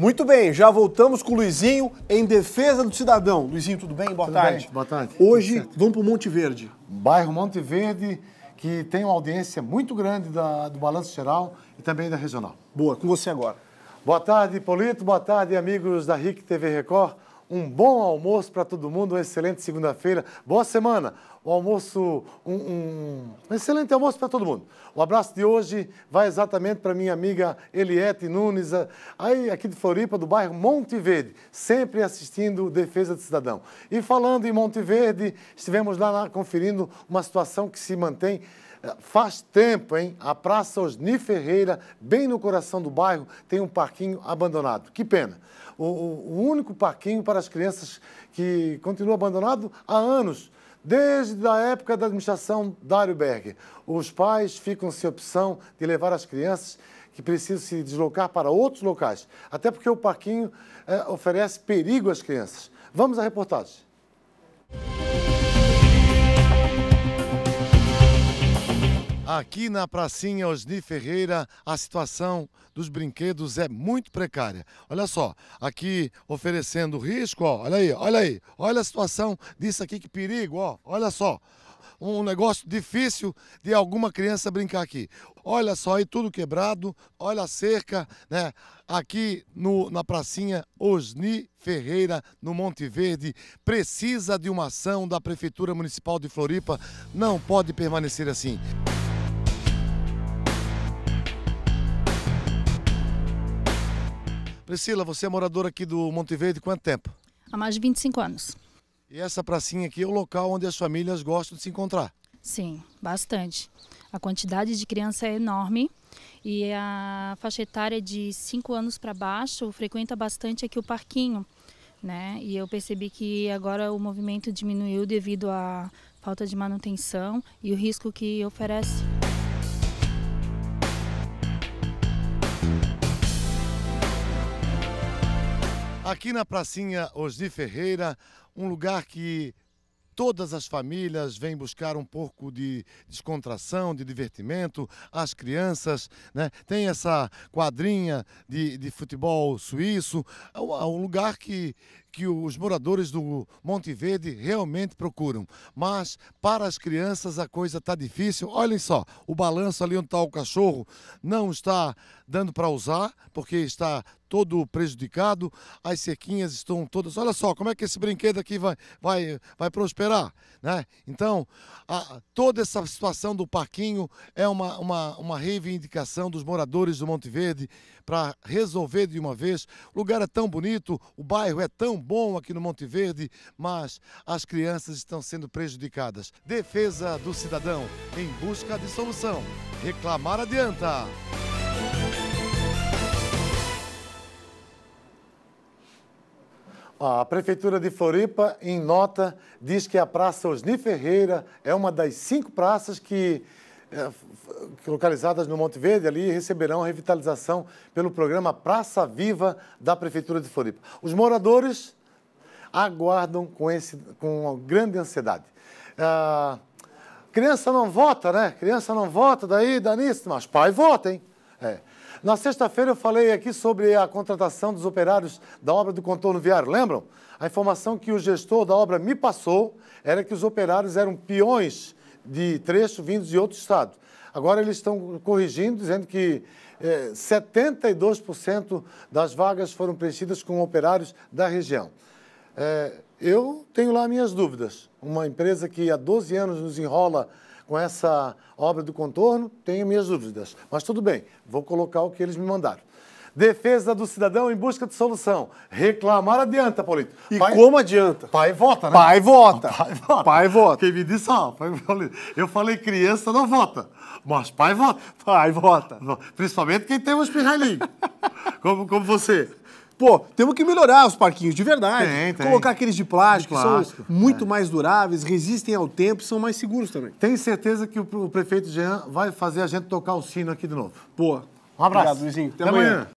Muito bem, já voltamos com o Luizinho em defesa do cidadão. Luizinho, tudo bem? Boa tudo tarde. Bem? Boa tarde. Hoje vamos para o Monte Verde. Bairro Monte Verde, que tem uma audiência muito grande da, do Balanço Geral e também da Regional. Boa, com você agora. Boa tarde, Polito. Boa tarde, amigos da RIC TV Record. Um bom almoço para todo mundo, uma excelente segunda-feira, boa semana. Um almoço, um, um, um excelente almoço para todo mundo. O abraço de hoje vai exatamente para minha amiga Eliette Nunes, aí aqui de Floripa, do bairro Monte Verde, sempre assistindo Defesa do Cidadão. E falando em Monte Verde, estivemos lá, lá conferindo uma situação que se mantém Faz tempo, hein? A Praça Osni Ferreira, bem no coração do bairro, tem um parquinho abandonado. Que pena. O, o único parquinho para as crianças que continua abandonado há anos desde a época da administração Dário Berg. Os pais ficam sem opção de levar as crianças que precisam se deslocar para outros locais, até porque o parquinho eh, oferece perigo às crianças. Vamos à reportagem. Aqui na pracinha Osni Ferreira, a situação dos brinquedos é muito precária. Olha só, aqui oferecendo risco, ó, olha aí, olha aí. Olha a situação disso aqui, que perigo, ó, olha só. Um negócio difícil de alguma criança brincar aqui. Olha só aí, tudo quebrado, olha a cerca, né? Aqui no, na pracinha Osni Ferreira, no Monte Verde, precisa de uma ação da Prefeitura Municipal de Floripa. Não pode permanecer assim. Priscila, você é moradora aqui do Monteverde quanto tempo? Há mais de 25 anos. E essa pracinha aqui é o local onde as famílias gostam de se encontrar? Sim, bastante. A quantidade de criança é enorme e a faixa etária é de 5 anos para baixo frequenta bastante aqui o parquinho. Né? E eu percebi que agora o movimento diminuiu devido à falta de manutenção e o risco que oferece. aqui na pracinha Osni Ferreira, um lugar que todas as famílias vêm buscar um pouco de descontração, de divertimento, as crianças, né? Tem essa quadrinha de, de futebol suíço, é um é lugar que, que os moradores do Monte Verde realmente procuram. Mas para as crianças a coisa está difícil. Olhem só, o balanço ali onde está o cachorro não está dando para usar, porque está todo prejudicado, as sequinhas estão todas. Olha só como é que esse brinquedo aqui vai, vai, vai prosperar, né? Então, a, toda essa situação do parquinho é uma, uma, uma reivindicação dos moradores do Monte Verde para resolver de uma vez. O lugar é tão bonito, o bairro é tão bom aqui no Monte Verde, mas as crianças estão sendo prejudicadas. Defesa do cidadão em busca de solução. Reclamar adianta. A Prefeitura de Floripa, em nota, diz que a Praça Osni Ferreira é uma das cinco praças que, é, localizadas no Monte Verde, ali receberão revitalização pelo programa Praça Viva da Prefeitura de Floripa. Os moradores aguardam com, esse, com uma grande ansiedade. Ah, criança não vota, né? Criança não vota, daí Danice, mas pai vota, hein? É. Na sexta-feira eu falei aqui sobre a contratação dos operários da obra do contorno viário, lembram? A informação que o gestor da obra me passou era que os operários eram peões de trecho vindos de outro estado. Agora eles estão corrigindo, dizendo que 72% é, das vagas foram preenchidas com operários da região. É, eu tenho lá minhas dúvidas. Uma empresa que há 12 anos nos enrola com essa obra do contorno, tenho minhas dúvidas. Mas tudo bem, vou colocar o que eles me mandaram. Defesa do cidadão em busca de solução. Reclamar adianta, Paulito. E pai, como adianta? Pai vota, né? Pai vota. Pai vota. Pai vota. Quem me disse, ó, ah, pai, eu falei criança não vota, mas pai vota. Pai vota. Principalmente quem tem um espirralinho, como, como você. Pô, temos que melhorar os parquinhos de verdade. Tem, tem. Colocar aqueles de plástico, de plástico que são muito é. mais duráveis, resistem ao tempo e são mais seguros também. Tenho certeza que o prefeito Jean vai fazer a gente tocar o sino aqui de novo. Boa. Um abraço. Obrigado, Luizinho. Até, Até amanhã. amanhã.